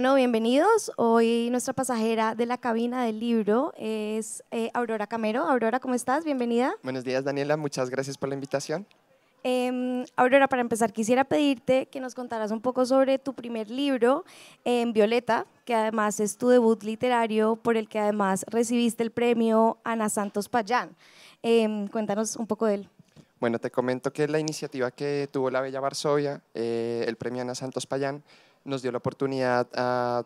Bueno, bienvenidos. Hoy nuestra pasajera de la cabina del libro es eh, Aurora Camero. Aurora, ¿cómo estás? Bienvenida. Buenos días, Daniela. Muchas gracias por la invitación. Em, Aurora, para empezar, quisiera pedirte que nos contaras un poco sobre tu primer libro, em, Violeta, que además es tu debut literario, por el que además recibiste el premio Ana Santos Payán. Em, cuéntanos un poco de él. Bueno, te comento que la iniciativa que tuvo la Bella Varsovia, eh, el premio Ana Santos Payán, nos dio la oportunidad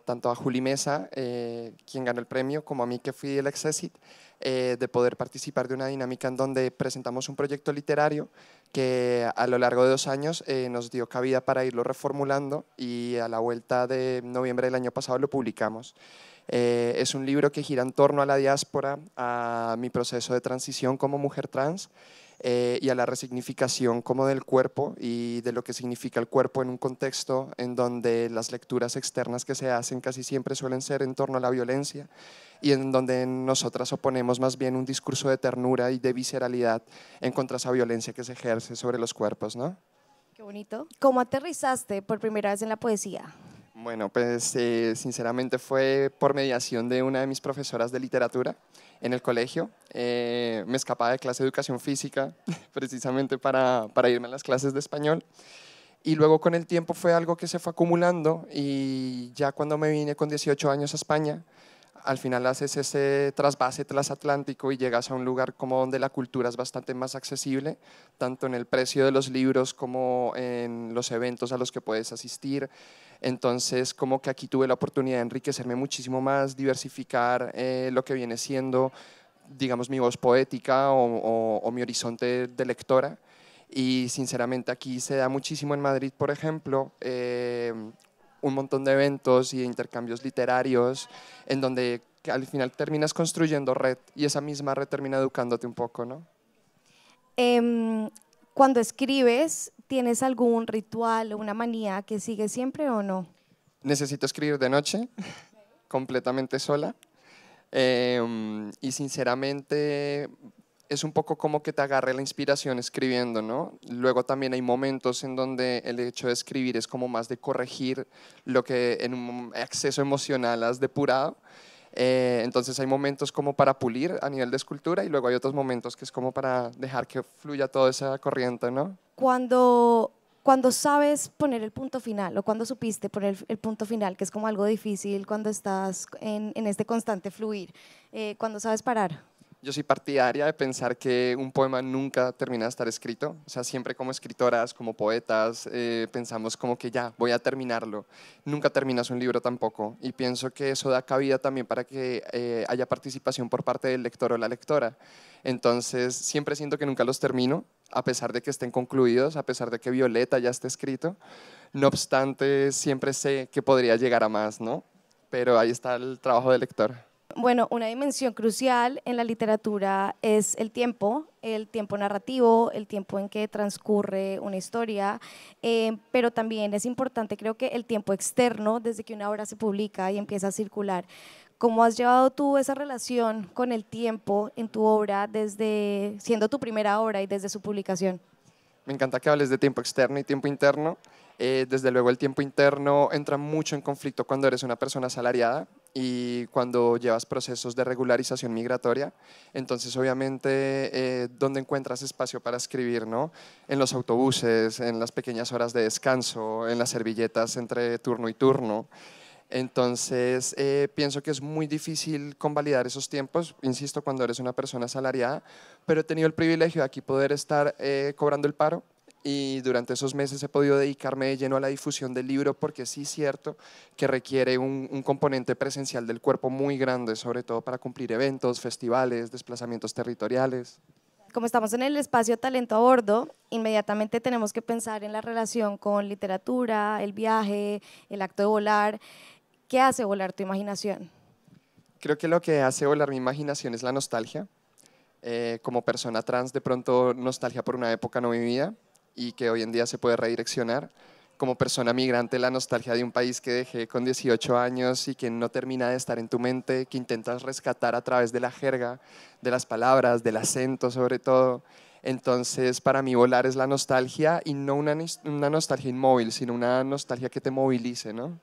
tanto a Juli Mesa, eh, quien ganó el premio, como a mí que fui el excesit eh, de poder participar de una dinámica en donde presentamos un proyecto literario que a lo largo de dos años eh, nos dio cabida para irlo reformulando y a la vuelta de noviembre del año pasado lo publicamos. es un libro que gira en torno a la diáspora, a mi proceso de transición como mujer trans eh, y a la resignificación como del cuerpo y de lo que significa el cuerpo en un contexto en donde las lecturas externas que se hacen casi siempre suelen ser en torno a la violencia y en donde nosotras oponemos más bien un discurso de ternura y de visceralidad en contra de esa violencia que se ejerce sobre los cuerpos, ¿no? Qué bonito. ¿Cómo aterrizaste por primera vez en la poesía? Bueno, pues eh, sinceramente fue por mediación de una de mis profesoras de literatura en el colegio. Eh, me escapaba de clase de educación física precisamente para, para, irme a las clases de español. Y luego con el tiempo fue algo que se fue acumulando y ya cuando me vine con 18 años a España, al final haces ese trasvase transatlántico y llegas a un lugar como donde la cultura es bastante más accesible, tanto en el precio de los libros como en los eventos a los que puedes asistir. Entonces, como que aquí tuve la oportunidad de enriquecerme muchísimo más, diversificar eh, lo que viene siendo, digamos, mi voz poética o, mi horizonte de lectora. Y sinceramente aquí se da muchísimo en Madrid, por ejemplo, eh, un montón de eventos y intercambios literarios en donde al final terminas construyendo red y esa misma red termina educándote un poco, ¿no? Em, cuando escribes, ¿tienes algún ritual o una manía que sigues siempre o no? Necesito escribir de noche, completamente sola. Em, y sinceramente es un poco como que te agarre la inspiración escribiendo, ¿no? Luego también hay momentos en donde el hecho de escribir es como más de corregir lo que en un acceso emocional has depurado. Eh, entonces hay momentos como para pulir a nivel de escultura y luego hay otros momentos que es como para dejar que fluya toda esa corriente, ¿no? Cuando, cuando sabes poner el punto final o cuando supiste poner el punto final, que es como algo difícil cuando estás en, este constante fluir, eh, cuando sabes parar yo soy partidaria de pensar que un poema nunca termina de estar escrito. O sea, siempre como escritoras, como poetas, eh, pensamos como que ya, voy a terminarlo. Nunca terminas un libro tampoco. Y pienso que eso da cabida también para que eh, haya participación por parte del lector o la lectora. Entonces, siempre siento que nunca los termino, a pesar de que estén concluidos, a pesar de que Violeta ya esté escrito. No obstante, siempre sé que podría llegar a más, ¿no? Pero ahí está el trabajo del lector. Bueno, una dimensión crucial en la literatura es el tiempo, el tiempo narrativo, el tiempo en que transcurre una historia, eh, pero también es importante creo que el tiempo externo, desde que una obra se publica y empieza a circular. ¿Cómo has llevado tú esa relación con el tiempo en tu obra desde siendo tu primera obra y desde su publicación? Me encanta que hables de tiempo externo y tiempo interno. Eh, desde luego el tiempo interno entra mucho en conflicto cuando eres una persona asalariada y cuando llevas procesos de regularización migratoria, entonces obviamente eh, dónde encuentras espacio para escribir, ¿no? En los autobuses, en las pequeñas horas de descanso, en las servilletas entre turno y turno. Entonces, eh, pienso que es muy difícil convalidar esos tiempos, insisto, cuando eres una persona asalariada, pero he tenido el privilegio de aquí poder estar eh, cobrando el paro y durante esos meses he podido dedicarme de lleno a la difusión del libro porque sí es cierto que requiere un, componente presencial del cuerpo muy grande, sobre todo para cumplir eventos, festivales, desplazamientos territoriales. Como estamos en el espacio Talento a Bordo, inmediatamente tenemos que pensar en la relación con literatura, el viaje, el acto de volar. ¿Qué hace volar tu imaginación? Creo que lo que hace volar mi imaginación es la nostalgia. Eh, como persona trans, de pronto nostalgia por una época no vivida, y que hoy en día se puede redireccionar. Como persona migrante, la nostalgia de un país que dejé con 18 años y que no termina de estar en tu mente, que intentas rescatar a través de la jerga, de las palabras, del acento sobre todo. Entonces, para mí volar es la nostalgia y no una, una nostalgia inmóvil, sino una nostalgia que te movilice, ¿no?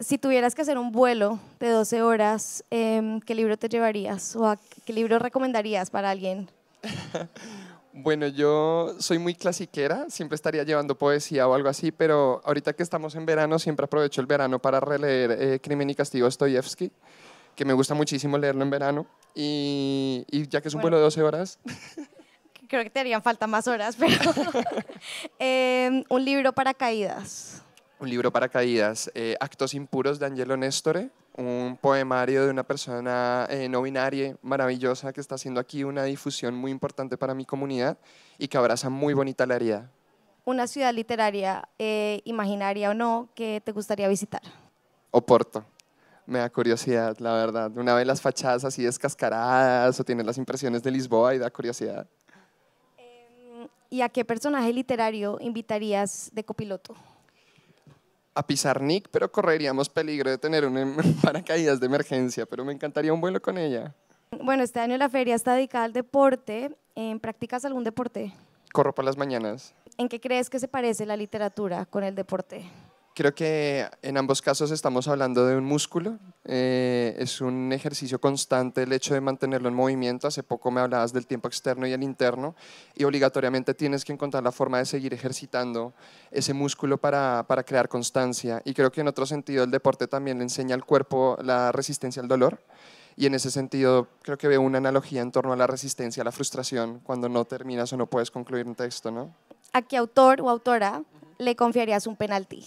Si tuvieras que hacer un vuelo de 12 horas, em, ¿qué libro te llevarías o qué libro recomendarías para alguien? Bueno, yo soy muy clasiquera, siempre estaría llevando poesía o algo así, pero ahorita que estamos en verano, siempre aprovecho el verano para releer eh, Crimen y Castigo de Stoyevsky, que me gusta muchísimo leerlo en verano, y, ya que es un vuelo de 12 horas... Creo que te harían falta más horas, pero... Em, un libro para caídas. Un libro para caídas, eh, Actos impuros de Angelo Nestore, un poemario de una persona eh, no binaria maravillosa que está haciendo aquí una difusión muy importante para mi comunidad y que abraza muy bonita la herida. Una ciudad literaria, eh, imaginaria o no, que te gustaría visitar. Oporto. Me da curiosidad, la verdad. Una vez las fachadas así descascaradas o tienes las impresiones de Lisboa y da curiosidad. Em, ¿Y a qué personaje literario invitarías de copiloto? a Nick, pero correríamos peligro de tener un em, paracaídas de emergencia, pero me encantaría un vuelo con ella. Bueno, este año la feria está dedicada al deporte. Eh, ¿Practicas algún deporte? Corro por las mañanas. ¿En qué crees que se parece la literatura con el deporte? creo que en ambos casos estamos hablando de un músculo. Eh, es un ejercicio constante el hecho de mantenerlo en movimiento. Hace poco me hablabas del tiempo externo y el interno y obligatoriamente tienes que encontrar la forma de seguir ejercitando ese músculo para, crear constancia. Y creo que en otro sentido el deporte también le enseña al cuerpo la resistencia al dolor. Y en ese sentido creo que veo una analogía en torno a la resistencia, a la frustración, cuando no terminas o no puedes concluir un texto, ¿no? ¿A qué autor o autora le confiarías un penalti?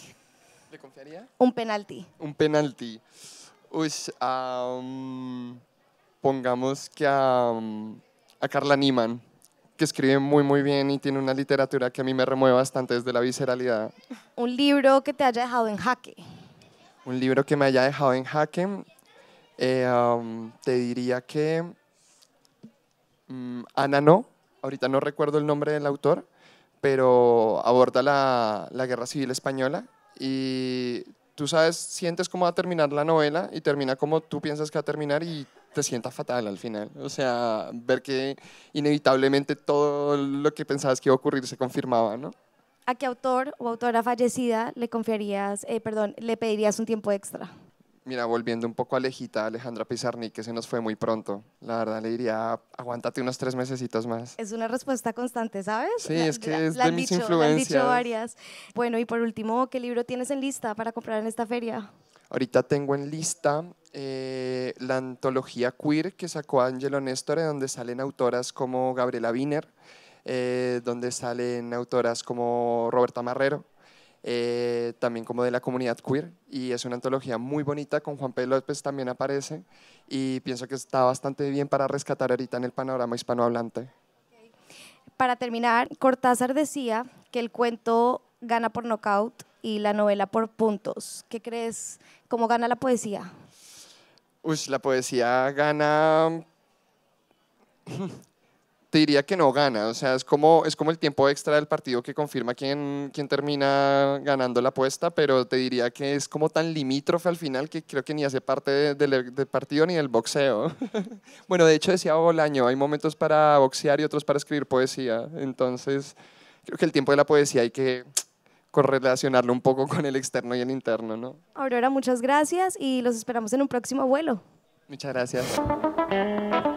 ¿Le confiaría? Un penalti. Un penalti. Uy, pongamos que a, Carla Niman, que escribe muy, muy bien y tiene una literatura que a mí me remueve bastante desde la visceralidad. Un libro que te haya dejado en jaque. Un libro que me haya dejado en jaque. Eh, te diría que mm, Ana No, ahorita no recuerdo el nombre del autor, pero aborda la, guerra civil española y tú sabes, sientes cómo va a terminar la novela y termina como tú piensas que va a terminar y te sienta fatal al final. O sea, ver que inevitablemente todo lo que pensabas que iba a ocurrir se confirmaba, ¿no? ¿A qué autor o autora fallecida le confiarías, eh, perdón, le pedirías un tiempo extra? Mira, volviendo un poco a Alejita, Alejandra Pizarnik, que se nos fue muy pronto. La verdad le diría, aguántate unos tres mesecitos más. Es una respuesta constante, ¿sabes? Sí, es que es de mis influencias. La han dicho varias. Bueno, y por último, ¿qué libro tienes en lista para comprar en esta feria? Ahorita tengo en lista eh, la antología queer que sacó Angelo Néstor, donde salen autoras como Gabriela Wiener, eh, donde salen autoras como Roberta Marrero, eh, también como de la comunidad queer, y es una antología muy bonita, con Juan Pérez López también aparece, y pienso que está bastante bien para rescatar ahorita en el panorama hispanohablante. Para terminar, Cortázar decía que el cuento gana por knockout y la novela por puntos. ¿Qué crees? ¿Cómo gana la poesía? Uy, la poesía gana te diría que no gana. O sea, es como, es como el tiempo extra del partido que confirma quién, quién termina ganando la apuesta, pero te diría que es como tan limítrofe al final que creo que ni hace parte del partido ni del boxeo. bueno, de hecho decía Bolaño, hay momentos para boxear y otros para escribir poesía. Entonces, creo que el tiempo de la poesía hay que correlacionarlo un poco con el externo y el interno, ¿no? Aurora, muchas gracias y los esperamos en un próximo vuelo. Muchas gracias.